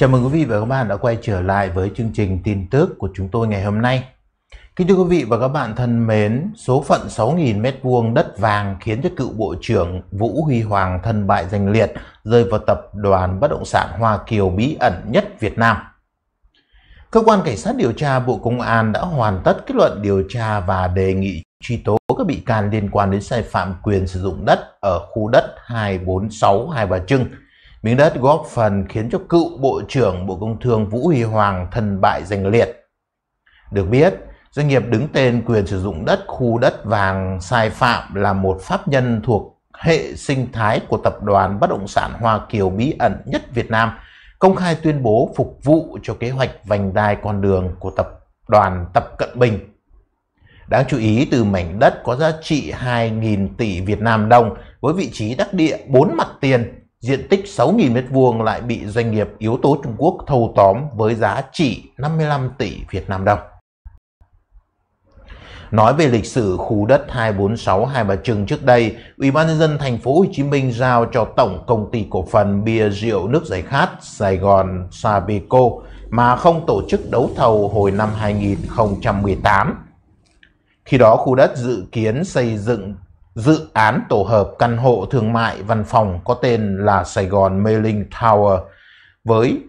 Chào mừng quý vị và các bạn đã quay trở lại với chương trình tin tức của chúng tôi ngày hôm nay. Kính thưa quý vị và các bạn thân mến, số phận 6.000m2 đất vàng khiến cho cựu Bộ trưởng Vũ Huy Hoàng thân bại danh liệt rơi vào tập đoàn bất động sản Hoa Kiều bí ẩn nhất Việt Nam. Cơ quan Cảnh sát điều tra Bộ Công an đã hoàn tất kết luận điều tra và đề nghị truy tố các bị can liên quan đến sai phạm quyền sử dụng đất ở khu đất 246 Hai Bà Trưng – Miếng đất góp phần khiến cho cựu Bộ trưởng Bộ Công Thương Vũ Huy Hoàng thần bại danh liệt. Được biết, doanh nghiệp đứng tên quyền sử dụng đất khu đất vàng sai phạm là một pháp nhân thuộc hệ sinh thái của tập đoàn bất động sản Hoa Kiều bí ẩn nhất Việt Nam, công khai tuyên bố phục vụ cho kế hoạch vành đai con đường của tập đoàn Tập Cận Bình. Đáng chú ý từ mảnh đất có giá trị 2.000 tỷ Việt Nam đồng với vị trí đắc địa bốn mặt tiền diện tích 6.000 m2 lại bị doanh nghiệp yếu tố Trung Quốc thâu tóm với giá trị 55 tỷ Việt Nam đồng. Nói về lịch sử khu đất 246 Hai Bà Trưng trước đây, Ủy ban nhân dân thành phố Hồ Chí Minh giao cho tổng công ty cổ phần bia rượu nước giải khát Sài Gòn Sabeco mà không tổ chức đấu thầu hồi năm 2018. Khi đó khu đất dự kiến xây dựng dự án tổ hợp căn hộ thương mại văn phòng có tên là Sài Gòn Mailing Tower với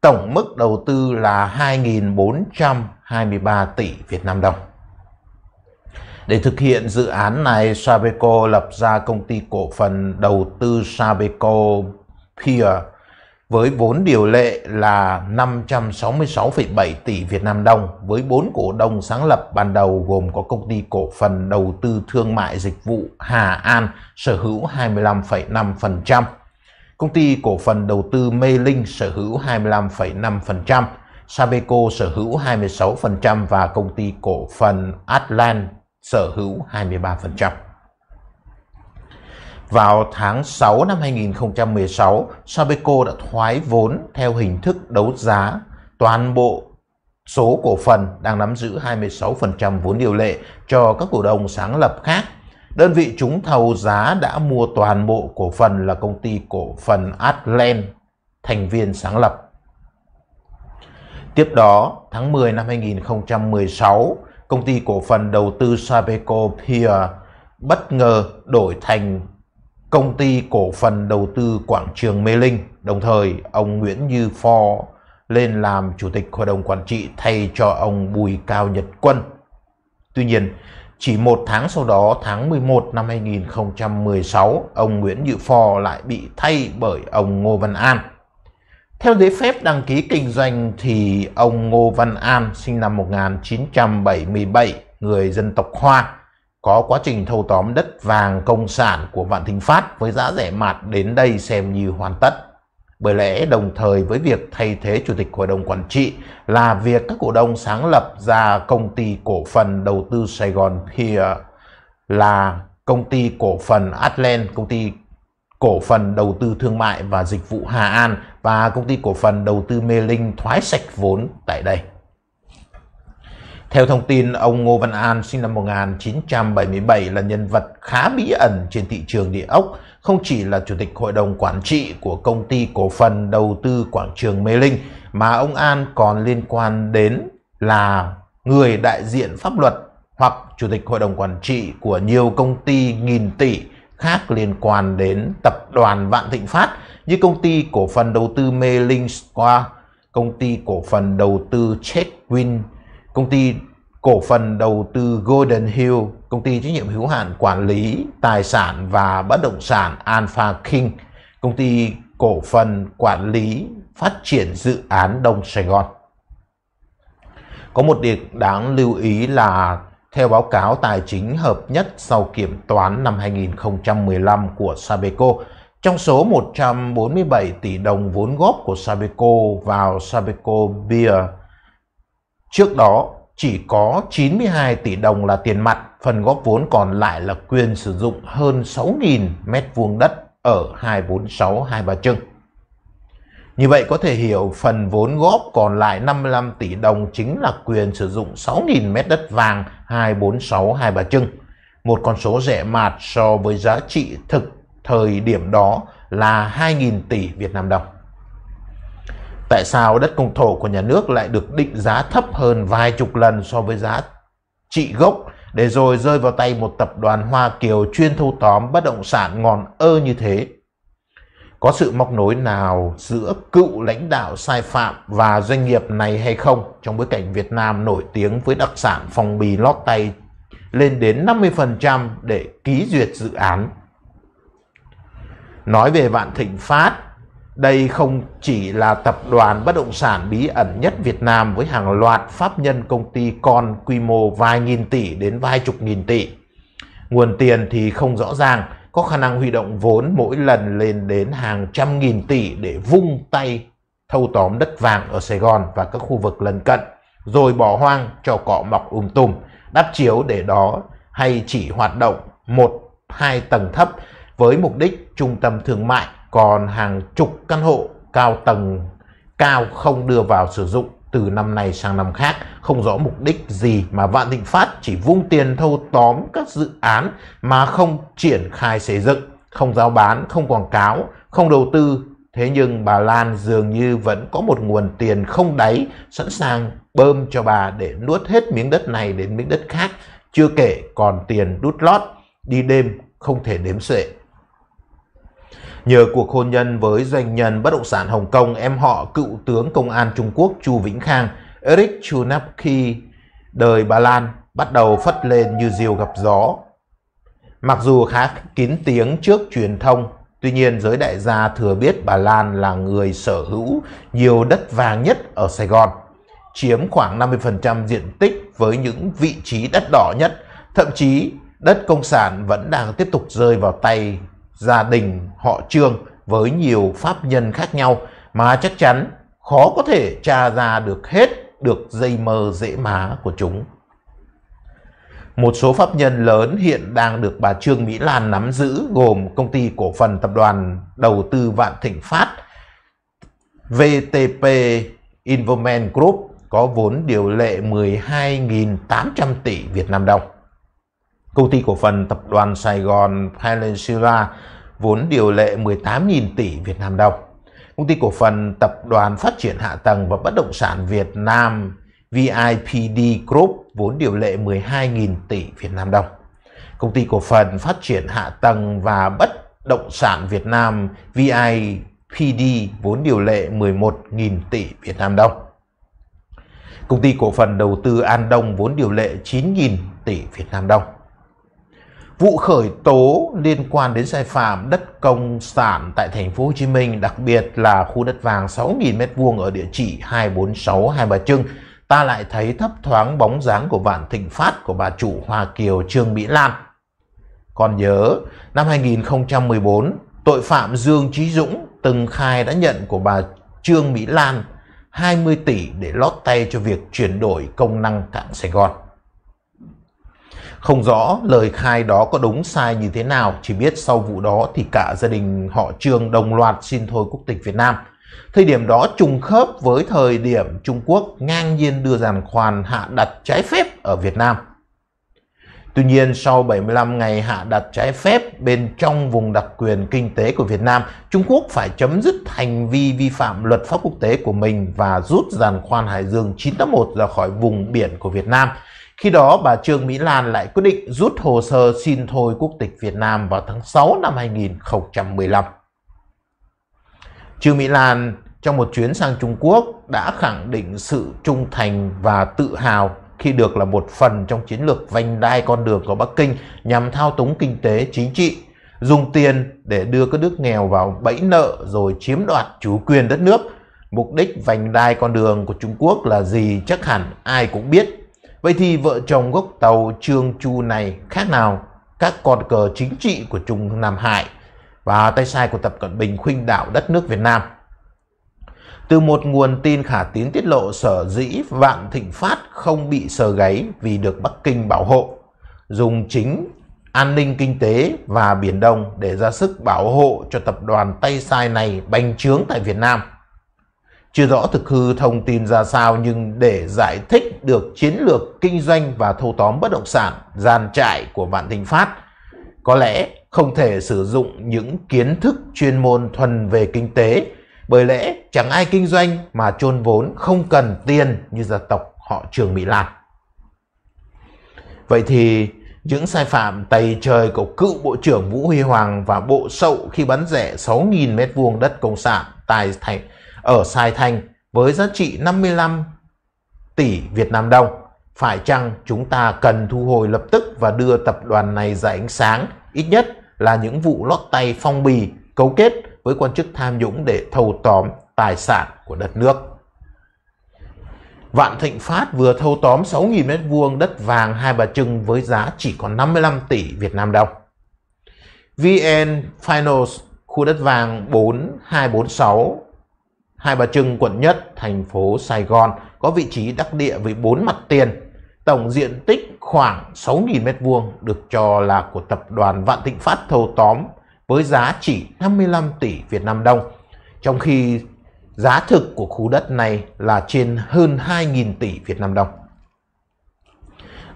tổng mức đầu tư là 2.423 tỷ Việt Nam đồng. Để thực hiện dự án này, Sabeco lập ra công ty cổ phần đầu tư Sabeco Pier với vốn điều lệ là 566,7 tỷ Việt Nam đồng với bốn cổ đông sáng lập ban đầu gồm có công ty cổ phần đầu tư thương mại dịch vụ Hà An sở hữu 25,5%, công ty cổ phần đầu tư Mê Linh sở hữu 25,5%, Sabeco sở hữu 26% và công ty cổ phần Atlan sở hữu 23%. Vào tháng 6 năm 2016, Sabeco đã thoái vốn theo hình thức đấu giá toàn bộ số cổ phần đang nắm giữ 26% vốn điều lệ cho các cổ đông sáng lập khác. Đơn vị trúng thầu giá đã mua toàn bộ cổ phần là công ty cổ phần Adlen, thành viên sáng lập. Tiếp đó, tháng 10 năm 2016, công ty cổ phần đầu tư Sabeco Pier bất ngờ đổi thành công ty cổ phần đầu tư quảng trường Mê Linh. Đồng thời, ông Nguyễn Như Phò lên làm chủ tịch hội đồng quản trị thay cho ông Bùi Cao Nhật Quân. Tuy nhiên, chỉ một tháng sau đó, tháng 11 năm 2016, ông Nguyễn Như Phò lại bị thay bởi ông Ngô Văn An. Theo giấy phép đăng ký kinh doanh thì ông Ngô Văn An sinh năm 1977, người dân tộc Hoa, có quá trình thâu tóm đất vàng công sản của Vạn Thịnh Phát với giá rẻ mạt đến đây xem như hoàn tất. Bởi lẽ đồng thời với việc thay thế chủ tịch hội đồng quản trị là việc các cổ đông sáng lập ra công ty cổ phần đầu tư Sài Gòn Pier là công ty cổ phần Atlan, công ty cổ phần đầu tư thương mại và dịch vụ Hà An và công ty cổ phần đầu tư Mê Linh thoái sạch vốn tại đây. Theo thông tin, ông Ngô Văn An sinh năm 1977 là nhân vật khá bí ẩn trên thị trường địa ốc, không chỉ là chủ tịch hội đồng quản trị của công ty cổ phần đầu tư quảng trường Mê Linh, mà ông An còn liên quan đến là người đại diện pháp luật hoặc chủ tịch hội đồng quản trị của nhiều công ty nghìn tỷ khác liên quan đến tập đoàn Vạn Thịnh Phát như công ty cổ phần đầu tư Mê Linh Square, công ty cổ phần đầu tư Check Win công ty cổ phần đầu tư Golden Hill, công ty trách nhiệm hữu hạn quản lý tài sản và bất động sản Alpha King, công ty cổ phần quản lý phát triển dự án Đông Sài Gòn. Có một điểm đáng lưu ý là theo báo cáo tài chính hợp nhất sau kiểm toán năm 2015 của Sabeco, trong số 147 tỷ đồng vốn góp của Sabeco vào Sabeco Beer Trước đó, chỉ có 92 tỷ đồng là tiền mặt, phần góp vốn còn lại là quyền sử dụng hơn 6.000 mét vuông đất ở 246 Hai Bà Trưng. Như vậy có thể hiểu phần vốn góp còn lại 55 tỷ đồng chính là quyền sử dụng 6.000 mét đất vàng 246 Hai Bà Trưng, một con số rẻ mạt so với giá trị thực thời điểm đó là 2.000 tỷ Việt Nam đồng. Tại sao đất công thổ của nhà nước lại được định giá thấp hơn vài chục lần so với giá trị gốc để rồi rơi vào tay một tập đoàn Hoa Kiều chuyên thâu tóm bất động sản ngòn ơ như thế? Có sự móc nối nào giữa cựu lãnh đạo sai phạm và doanh nghiệp này hay không trong bối cảnh Việt Nam nổi tiếng với đặc sản phong bì lót tay lên đến 50% để ký duyệt dự án? Nói về Vạn Thịnh Phát đây không chỉ là tập đoàn bất động sản bí ẩn nhất Việt Nam với hàng loạt pháp nhân công ty con quy mô vài nghìn tỷ đến vài chục nghìn tỷ. Nguồn tiền thì không rõ ràng, có khả năng huy động vốn mỗi lần lên đến hàng trăm nghìn tỷ để vung tay thâu tóm đất vàng ở Sài Gòn và các khu vực lân cận, rồi bỏ hoang cho cọ mọc um tùm, đắp chiếu để đó hay chỉ hoạt động một hai tầng thấp với mục đích trung tâm thương mại còn hàng chục căn hộ cao tầng cao không đưa vào sử dụng từ năm này sang năm khác không rõ mục đích gì mà Vạn Thịnh Phát chỉ vung tiền thâu tóm các dự án mà không triển khai xây dựng, không giao bán, không quảng cáo, không đầu tư. Thế nhưng bà Lan dường như vẫn có một nguồn tiền không đáy sẵn sàng bơm cho bà để nuốt hết miếng đất này đến miếng đất khác, chưa kể còn tiền đút lót, đi đêm không thể đếm xuể. Nhờ cuộc hôn nhân với doanh nhân bất động sản Hồng Kông, em họ cựu tướng công an Trung Quốc Chu Vĩnh Khang, Eric Chunapki, đời Ba Lan, bắt đầu phất lên như diều gặp gió. Mặc dù khá kín tiếng trước truyền thông, tuy nhiên giới đại gia thừa biết bà Lan là người sở hữu nhiều đất vàng nhất ở Sài Gòn, chiếm khoảng 50% diện tích với những vị trí đất đỏ nhất, thậm chí đất công sản vẫn đang tiếp tục rơi vào tay gia đình, họ trương với nhiều pháp nhân khác nhau mà chắc chắn khó có thể tra ra được hết được dây mơ dễ má của chúng. Một số pháp nhân lớn hiện đang được bà Trương Mỹ Lan nắm giữ gồm công ty cổ phần tập đoàn đầu tư Vạn Thịnh Phát, VTP Investment Group có vốn điều lệ 12.800 tỷ Việt Nam đồng. Công ty cổ phần tập đoàn Sài Gòn Peninsula vốn điều lệ 18.000 tỷ Việt Nam đồng. Công ty cổ phần Tập đoàn Phát triển Hạ tầng và Bất động sản Việt Nam VIPD Group vốn điều lệ 12.000 tỷ Việt Nam đồng. Công ty cổ phần Phát triển Hạ tầng và Bất động sản Việt Nam VIPD vốn điều lệ 11.000 tỷ Việt Nam đồng. Công ty cổ phần đầu tư An Đông vốn điều lệ 9.000 tỷ Việt Nam đồng vụ khởi tố liên quan đến sai phạm đất công sản tại thành phố Hồ Chí Minh, đặc biệt là khu đất vàng 6.000 m2 ở địa chỉ 246 Hai Bà Trưng, ta lại thấy thấp thoáng bóng dáng của Vạn Thịnh Phát của bà chủ Hoa Kiều Trương Mỹ Lan. Còn nhớ, năm 2014, tội phạm Dương Trí Dũng từng khai đã nhận của bà Trương Mỹ Lan 20 tỷ để lót tay cho việc chuyển đổi công năng cảng Sài Gòn. Không rõ lời khai đó có đúng sai như thế nào, chỉ biết sau vụ đó thì cả gia đình họ Trương đồng loạt xin thôi quốc tịch Việt Nam. Thời điểm đó trùng khớp với thời điểm Trung Quốc ngang nhiên đưa giàn khoan hạ đặt trái phép ở Việt Nam. Tuy nhiên, sau 75 ngày hạ đặt trái phép bên trong vùng đặc quyền kinh tế của Việt Nam, Trung Quốc phải chấm dứt hành vi vi phạm luật pháp quốc tế của mình và rút giàn khoan Hải Dương 981 ra khỏi vùng biển của Việt Nam. Khi đó, bà Trương Mỹ Lan lại quyết định rút hồ sơ xin thôi quốc tịch Việt Nam vào tháng 6 năm 2015. Trương Mỹ Lan trong một chuyến sang Trung Quốc đã khẳng định sự trung thành và tự hào khi được là một phần trong chiến lược vành đai con đường của Bắc Kinh nhằm thao túng kinh tế chính trị, dùng tiền để đưa các nước nghèo vào bẫy nợ rồi chiếm đoạt chủ quyền đất nước. Mục đích vành đai con đường của Trung Quốc là gì chắc hẳn ai cũng biết. Vậy thì vợ chồng gốc tàu Trương Chu này khác nào các con cờ chính trị của Trung Nam Hải và tay sai của Tập Cận Bình khuynh đảo đất nước Việt Nam. Từ một nguồn tin khả tín tiết lộ sở dĩ Vạn Thịnh Phát không bị sờ gáy vì được Bắc Kinh bảo hộ, dùng chính an ninh kinh tế và Biển Đông để ra sức bảo hộ cho tập đoàn tay sai này bành trướng tại Việt Nam. Chưa rõ thực hư thông tin ra sao nhưng để giải thích được chiến lược kinh doanh và thâu tóm bất động sản, gian trại của Vạn Thịnh Phát, có lẽ không thể sử dụng những kiến thức chuyên môn thuần về kinh tế, bởi lẽ chẳng ai kinh doanh mà chôn vốn không cần tiền như gia tộc họ Trường Mỹ Lan. Vậy thì những sai phạm tày trời của cựu Bộ trưởng Vũ Huy Hoàng và Bộ Sậu khi bán rẻ 6.000 m2 đất công sản tại thành, ở Sai thanh với giá trị 55 tỷ Việt Nam đồng. Phải chăng chúng ta cần thu hồi lập tức và đưa tập đoàn này ra ánh sáng, ít nhất là những vụ lót tay phong bì, cấu kết với quan chức tham nhũng để thâu tóm tài sản của đất nước. Vạn Thịnh Phát vừa thâu tóm 6.000 m2 đất vàng Hai Bà Trưng với giá chỉ còn 55 tỷ Việt Nam đồng. VN Finals khu đất vàng 4246 Hai Bà Trưng quận Nhất, thành phố Sài Gòn có vị trí đắc địa với 4 mặt tiền. Tổng diện tích khoảng 6.000 m2 được cho là của tập đoàn Vạn Thịnh Phát thâu tóm với giá chỉ 55 tỷ Việt Nam đồng. Trong khi Giá thực của khu đất này là trên hơn 2.000 tỷ Việt Nam đồng.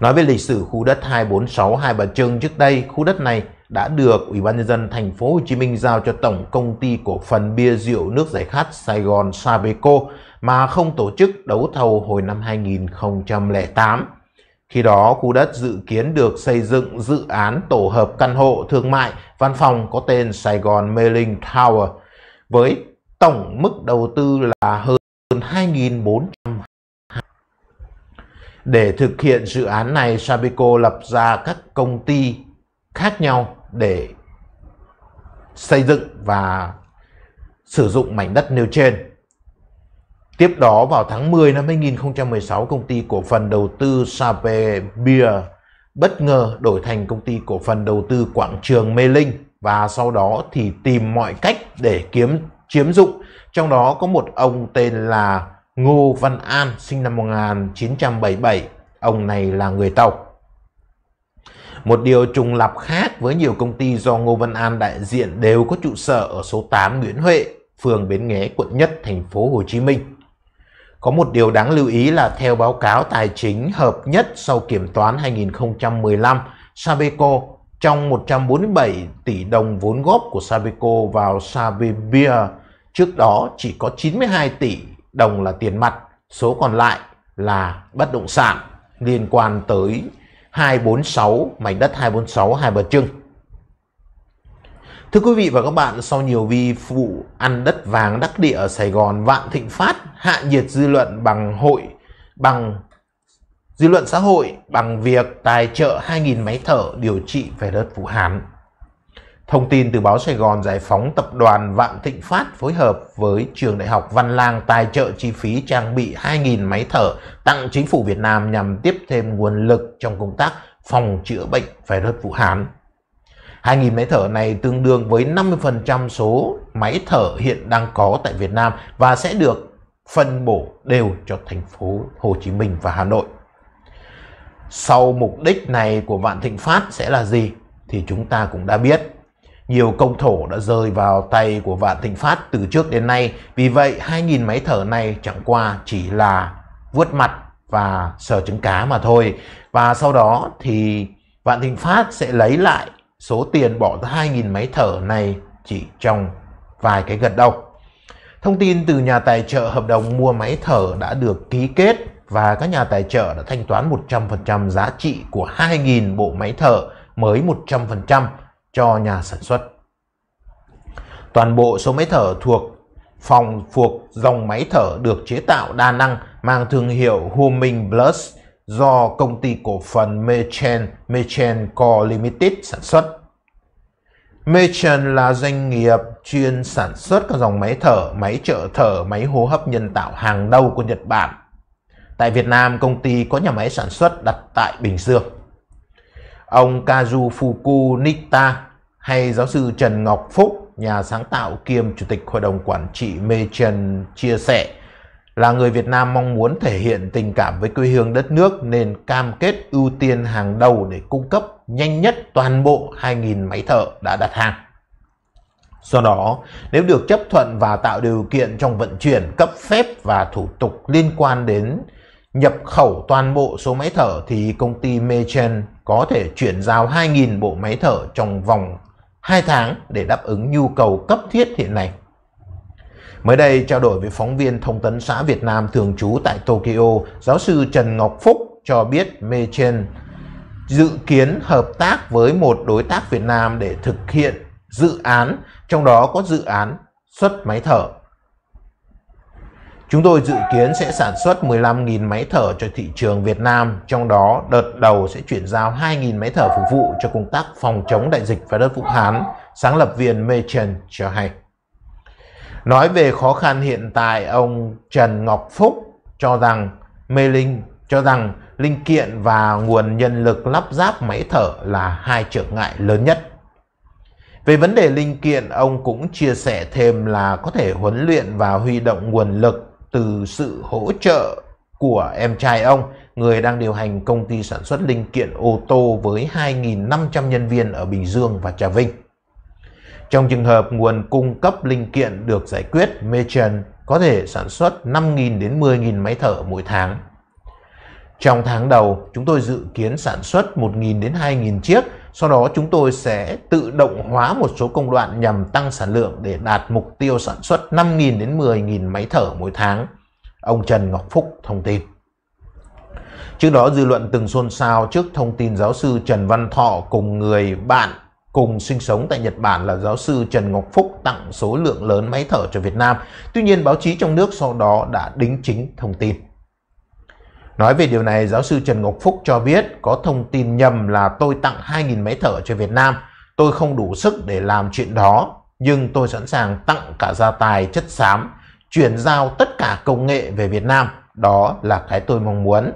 Nói về lịch sử khu đất 246 Hai Bà Trưng trước đây, khu đất này đã được Ủy ban nhân dân thành phố Hồ Chí Minh giao cho Tổng công ty cổ phần bia rượu nước giải khát Sài Gòn Sabeco mà không tổ chức đấu thầu hồi năm 2008. Khi đó, khu đất dự kiến được xây dựng dự án tổ hợp căn hộ thương mại văn phòng có tên Sài Gòn Mailing Tower với tổng mức đầu tư là hơn 2.400 để thực hiện dự án này, Sabico lập ra các công ty khác nhau để xây dựng và sử dụng mảnh đất nêu trên. Tiếp đó vào tháng 10 năm 2016, công ty cổ phần đầu tư Sabe Beer bất ngờ đổi thành công ty cổ phần đầu tư quảng trường Mê Linh và sau đó thì tìm mọi cách để kiếm chiếm dụng. Trong đó có một ông tên là Ngô Văn An sinh năm 1977. Ông này là người Tàu. Một điều trùng lập khác với nhiều công ty do Ngô Văn An đại diện đều có trụ sở ở số 8 Nguyễn Huệ, phường Bến Nghé, quận Nhất, thành phố Hồ Chí Minh. Có một điều đáng lưu ý là theo báo cáo tài chính hợp nhất sau kiểm toán 2015, Sabeco trong 147 tỷ đồng vốn góp của Sabeco vào Savebia, trước đó chỉ có 92 tỷ đồng là tiền mặt, số còn lại là bất động sản liên quan tới 246, mảnh đất 246 Hai Bà Trưng. Thưa quý vị và các bạn, sau nhiều vi vụ ăn đất vàng đắc địa ở Sài Gòn, Vạn Thịnh Phát hạ nhiệt dư luận bằng hội bằng dư luận xã hội bằng việc tài trợ 2.000 máy thở điều trị về đất Vũ Hán. Thông tin từ báo Sài Gòn Giải phóng tập đoàn Vạn Thịnh Phát phối hợp với trường đại học Văn Lang tài trợ chi phí trang bị 2.000 máy thở tặng chính phủ Việt Nam nhằm tiếp thêm nguồn lực trong công tác phòng chữa bệnh virus Vũ Hán. 2.000 máy thở này tương đương với 50% số máy thở hiện đang có tại Việt Nam và sẽ được phân bổ đều cho thành phố Hồ Chí Minh và Hà Nội sau mục đích này của Vạn Thịnh Phát sẽ là gì thì chúng ta cũng đã biết. Nhiều công thổ đã rơi vào tay của Vạn Thịnh Phát từ trước đến nay, vì vậy 2.000 máy thở này chẳng qua chỉ là vuốt mặt và sờ trứng cá mà thôi. Và sau đó thì Vạn Thịnh Phát sẽ lấy lại số tiền bỏ ra 2.000 máy thở này chỉ trong vài cái gật đầu. Thông tin từ nhà tài trợ hợp đồng mua máy thở đã được ký kết và các nhà tài trợ đã thanh toán 100% giá trị của 2.000 bộ máy thở mới 100% cho nhà sản xuất. Toàn bộ số máy thở thuộc phòng thuộc dòng máy thở được chế tạo đa năng mang thương hiệu Humming Plus do công ty cổ phần Mechen Mechen Co Limited sản xuất. Mechen là doanh nghiệp chuyên sản xuất các dòng máy thở, máy trợ thở, máy hô hấp nhân tạo hàng đầu của Nhật Bản Tại Việt Nam, công ty có nhà máy sản xuất đặt tại Bình Dương. Ông Kazu Fuku hay giáo sư Trần Ngọc Phúc, nhà sáng tạo kiêm Chủ tịch Hội đồng Quản trị Machen chia sẻ, là người Việt Nam mong muốn thể hiện tình cảm với quê hương đất nước nên cam kết ưu tiên hàng đầu để cung cấp nhanh nhất toàn bộ 2.000 máy thợ đã đặt hàng. Do đó, nếu được chấp thuận và tạo điều kiện trong vận chuyển, cấp phép và thủ tục liên quan đến nhập khẩu toàn bộ số máy thở thì công ty Mechen có thể chuyển giao 2.000 bộ máy thở trong vòng 2 tháng để đáp ứng nhu cầu cấp thiết hiện nay. Mới đây, trao đổi với phóng viên Thông tấn xã Việt Nam thường trú tại Tokyo, giáo sư Trần Ngọc Phúc cho biết Mechen dự kiến hợp tác với một đối tác Việt Nam để thực hiện dự án, trong đó có dự án xuất máy thở Chúng tôi dự kiến sẽ sản xuất 15.000 máy thở cho thị trường Việt Nam, trong đó đợt đầu sẽ chuyển giao 2.000 máy thở phục vụ cho công tác phòng chống đại dịch và đất Vũ Hán, sáng lập viên Mê Trần cho hay. Nói về khó khăn hiện tại, ông Trần Ngọc Phúc cho rằng Mê Linh cho rằng linh kiện và nguồn nhân lực lắp ráp máy thở là hai trở ngại lớn nhất. Về vấn đề linh kiện, ông cũng chia sẻ thêm là có thể huấn luyện và huy động nguồn lực từ sự hỗ trợ của em trai ông, người đang điều hành công ty sản xuất linh kiện ô tô với 2.500 nhân viên ở Bình Dương và Trà Vinh. Trong trường hợp nguồn cung cấp linh kiện được giải quyết, Mechon có thể sản xuất 5.000 đến 10.000 máy thở mỗi tháng. Trong tháng đầu, chúng tôi dự kiến sản xuất 1.000 đến 2.000 chiếc sau đó chúng tôi sẽ tự động hóa một số công đoạn nhằm tăng sản lượng để đạt mục tiêu sản xuất 5.000 đến 10.000 máy thở mỗi tháng. Ông Trần Ngọc Phúc thông tin. Trước đó dư luận từng xôn xao trước thông tin giáo sư Trần Văn Thọ cùng người bạn cùng sinh sống tại Nhật Bản là giáo sư Trần Ngọc Phúc tặng số lượng lớn máy thở cho Việt Nam. Tuy nhiên báo chí trong nước sau đó đã đính chính thông tin. Nói về điều này, giáo sư Trần Ngọc Phúc cho biết có thông tin nhầm là tôi tặng 2.000 máy thở cho Việt Nam. Tôi không đủ sức để làm chuyện đó, nhưng tôi sẵn sàng tặng cả gia tài chất xám, chuyển giao tất cả công nghệ về Việt Nam. Đó là cái tôi mong muốn.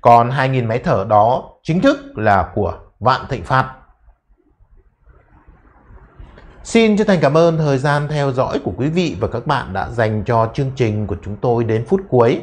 Còn 2.000 máy thở đó chính thức là của Vạn Thịnh Phát. Xin chân thành cảm ơn thời gian theo dõi của quý vị và các bạn đã dành cho chương trình của chúng tôi đến phút cuối.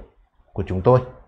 của chúng tôi